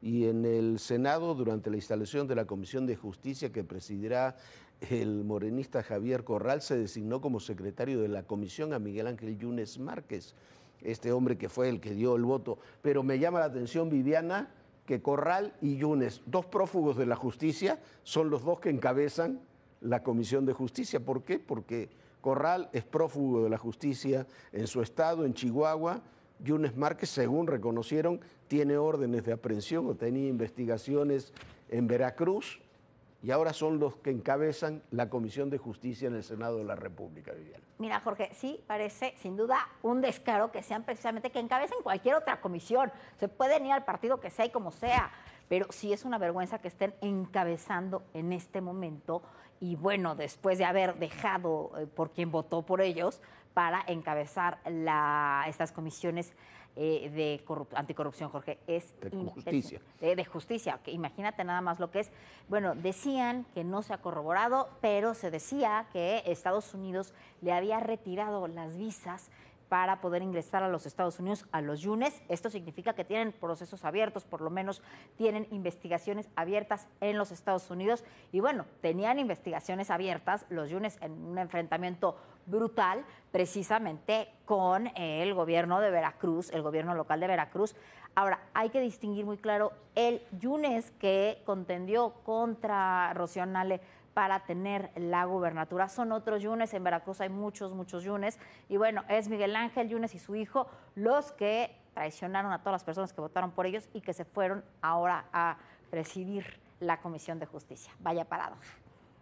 y en el Senado durante la instalación de la Comisión de Justicia que presidirá el morenista Javier Corral se designó como secretario de la comisión a Miguel Ángel Yunes Márquez, este hombre que fue el que dio el voto. Pero me llama la atención, Viviana, que Corral y Yunes, dos prófugos de la justicia, son los dos que encabezan la comisión de justicia. ¿Por qué? Porque Corral es prófugo de la justicia en su estado, en Chihuahua, Yunes Márquez, según reconocieron, tiene órdenes de aprehensión o tenía investigaciones en Veracruz y ahora son los que encabezan la Comisión de Justicia en el Senado de la República, Viviana. Mira, Jorge, sí parece sin duda un descaro que sean precisamente que encabecen cualquier otra comisión. Se pueden ir al partido que sea y como sea, pero sí es una vergüenza que estén encabezando en este momento y bueno, después de haber dejado eh, por quien votó por ellos, para encabezar estas comisiones eh, de anticorrupción, Jorge. Es de justicia. De, justicia. Imagínate nada más lo que es. Bueno, decían que no se ha corroborado, pero se decía que Estados Unidos le había retirado las visas para poder ingresar a los Estados Unidos, a los Yunes. Esto significa que tienen procesos abiertos, por lo menos tienen investigaciones abiertas en los Estados Unidos. Y bueno, tenían investigaciones abiertas los Yunes en un enfrentamiento brutal precisamente con el gobierno de Veracruz, el gobierno local de Veracruz. Ahora, hay que distinguir muy claro el Yunes que contendió contra Rocío Nale para tener la gubernatura. Son otros yunes, en Veracruz hay muchos, muchos yunes. Y bueno, es Miguel Ángel Yunes y su hijo los que traicionaron a todas las personas que votaron por ellos y que se fueron ahora a presidir la Comisión de Justicia. Vaya paradoja.